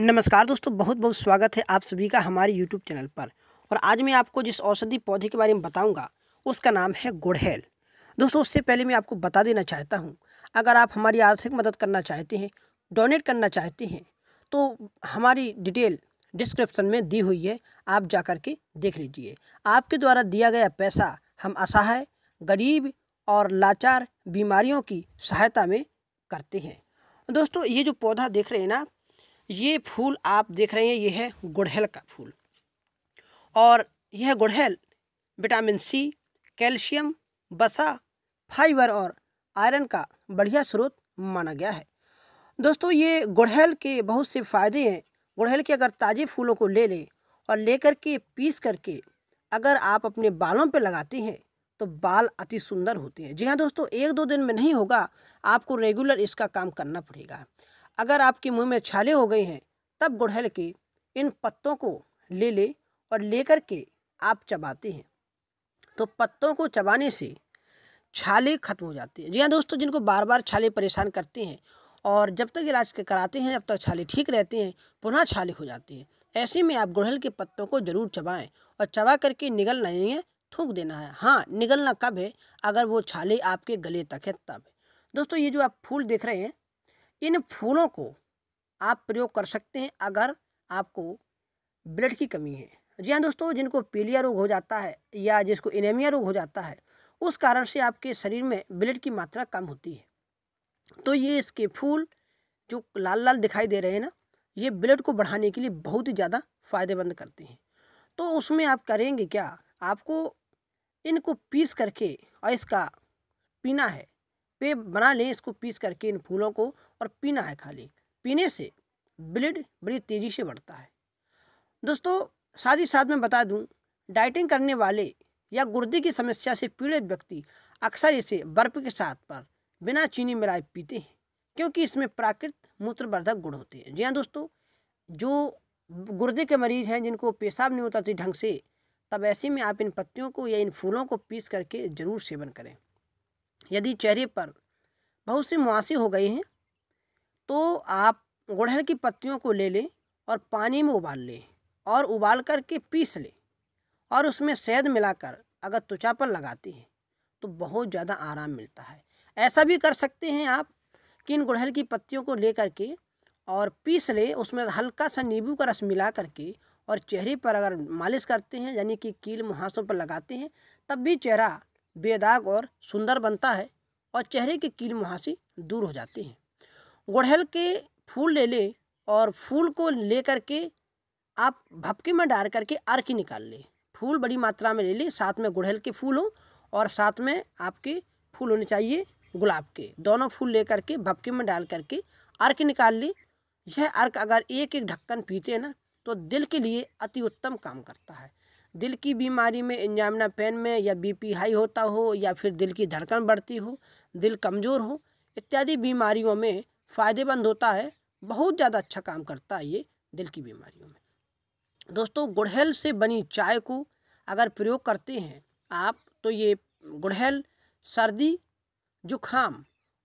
नमस्कार दोस्तों बहुत बहुत स्वागत है आप सभी का हमारे यूट्यूब चैनल पर और आज मैं आपको जिस औषधि पौधे के बारे में बताऊंगा उसका नाम है गुड़हेल दोस्तों उससे पहले मैं आपको बता देना चाहता हूं अगर आप हमारी आर्थिक मदद करना चाहते हैं डोनेट करना चाहते हैं तो हमारी डिटेल डिस्क्रिप्सन में दी हुई है आप जा के देख लीजिए आपके द्वारा दिया गया पैसा हम असहाय गरीब और लाचार बीमारियों की सहायता में करते हैं दोस्तों ये जो पौधा देख रहे हैं ना ये फूल आप देख रहे हैं ये है गुड़हल का फूल और यह गुड़हल विटामिन सी कैल्शियम बसा फाइबर और आयरन का बढ़िया स्रोत माना गया है दोस्तों ये गुड़हल के बहुत से फ़ायदे हैं गुड़हल के अगर ताज़े फूलों को ले लें और लेकर के पीस करके अगर आप अपने बालों पर लगाते हैं तो बाल अति सुंदर होते हैं जी हाँ दोस्तों एक दो दिन में नहीं होगा आपको रेगुलर इसका काम करना पड़ेगा अगर आपके मुंह में छाले हो गए हैं तब गुड़हल के इन पत्तों को ले ले और लेकर के आप चबाते हैं तो पत्तों को चबाने से छाले खत्म हो जाते हैं जी हाँ दोस्तों जिनको बार बार छाले परेशान करते हैं और जब तक इलाज कराते हैं जब तक छाले ठीक रहते हैं पुनः छाले हो जाते हैं ऐसे में आप गुड़हल के पत्तों को ज़रूर चबाएं और चबा करके निगलना नहीं है थूक देना है हाँ निगलना कब है अगर वो छाले आपके गले तक है तब दोस्तों ये जो आप फूल देख रहे हैं इन फूलों को आप प्रयोग कर सकते हैं अगर आपको ब्लड की कमी है जी हाँ दोस्तों जिनको पीलिया रोग हो जाता है या जिसको इनेमिया रोग हो जाता है उस कारण से आपके शरीर में ब्लड की मात्रा कम होती है तो ये इसके फूल जो लाल लाल दिखाई दे रहे हैं ना ये ब्लड को बढ़ाने के लिए बहुत ही ज़्यादा फ़ायदेमंद करते हैं तो उसमें आप करेंगे क्या आपको इनको पीस करके और इसका पीना है पे बना लें इसको पीस करके इन फूलों को और पीना है खाली पीने से ब्लड बड़ी तेज़ी से बढ़ता है दोस्तों साथ ही साथ मैं बता दूं डाइटिंग करने वाले या गुर्दे की समस्या से पीड़ित व्यक्ति अक्सर इसे बर्फ के साथ पर बिना चीनी मिलाए पीते हैं क्योंकि इसमें प्राकृत मूत्रवर्धक गुण होते हैं जी हाँ दोस्तों जो गुर्दे के मरीज हैं जिनको पेशाब नहीं होता ढंग से तब ऐसे में आप इन पत्तियों को या इन फूलों को पीस करके ज़रूर सेवन करें यदि चेहरे पर बहुत से मुआसे हो गए हैं तो आप गुड़हल की पत्तियों को ले लें और पानी में उबाल लें और उबाल कर के पीस लें और उसमें शहद मिलाकर अगर त्वचा पर लगाते हैं तो बहुत ज़्यादा आराम मिलता है ऐसा भी कर सकते हैं आप कि इन गुड़हल की पत्तियों को ले करके और पीस लें उसमें हल्का सा नींबू का रस मिला करके और चेहरे पर अगर मालिश करते हैं यानी कि कील मुहासों पर लगाते हैं तब भी चेहरा बेदाग और सुंदर बनता है और चेहरे के कील मुहासी दूर हो जाती है गुड़हल के फूल ले लें और फूल को ले करके आप भपके में डाल करके अर्की निकाल लें फूल बड़ी मात्रा में ले लें साथ में गुड़हल के फूल हों और साथ में आपके फूल होने चाहिए गुलाब के दोनों फूल ले करके भपके में डाल करके अर्क निकाल लें यह अर्क अगर एक एक ढक्कन पीते हैं ना तो दिल के लिए अति उत्तम काम करता है दिल की बीमारी में इंजामना पेन में या बीपी हाई होता हो या फिर दिल की धड़कन बढ़ती हो दिल कमज़ोर हो इत्यादि बीमारियों में फ़ायदेमंद होता है बहुत ज़्यादा अच्छा काम करता है ये दिल की बीमारियों में दोस्तों गुड़हल से बनी चाय को अगर प्रयोग करते हैं आप तो ये गुड़हल सर्दी जुखाम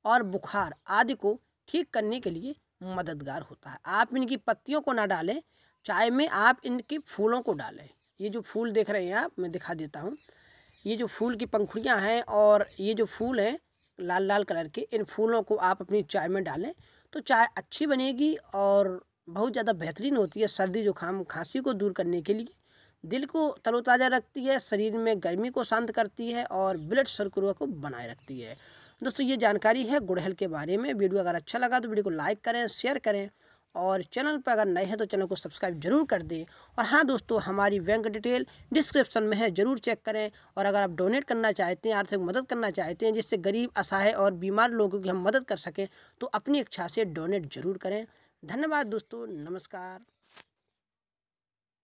और बुखार आदि को ठीक करने के लिए मददगार होता है आप इनकी पत्तियों को ना डालें चाय में आप इनके फूलों को डालें ये जो फूल देख रहे हैं आप मैं दिखा देता हूँ ये जो फूल की पंखुड़ियाँ हैं और ये जो फूल हैं लाल लाल कलर के इन फूलों को आप अपनी चाय में डालें तो चाय अच्छी बनेगी और बहुत ज़्यादा बेहतरीन होती है सर्दी जुकाम खांसी को दूर करने के लिए दिल को तरोताज़ा रखती है शरीर में गर्मी को शांत करती है और ब्लड सर्कुलर को बनाए रखती है दोस्तों ये जानकारी है गुड़हल के बारे में वीडियो अगर अच्छा लगा तो वीडियो को लाइक करें शेयर करें और चैनल पर अगर नए हैं तो चैनल को सब्सक्राइब जरूर कर दें और हाँ दोस्तों हमारी बैंक डिटेल डिस्क्रिप्शन में है ज़रूर चेक करें और अगर आप डोनेट करना चाहते हैं आर्थिक मदद करना चाहते हैं जिससे गरीब असहाय और बीमार लोगों की हम मदद कर सकें तो अपनी इच्छा से डोनेट जरूर करें धन्यवाद दोस्तों नमस्कार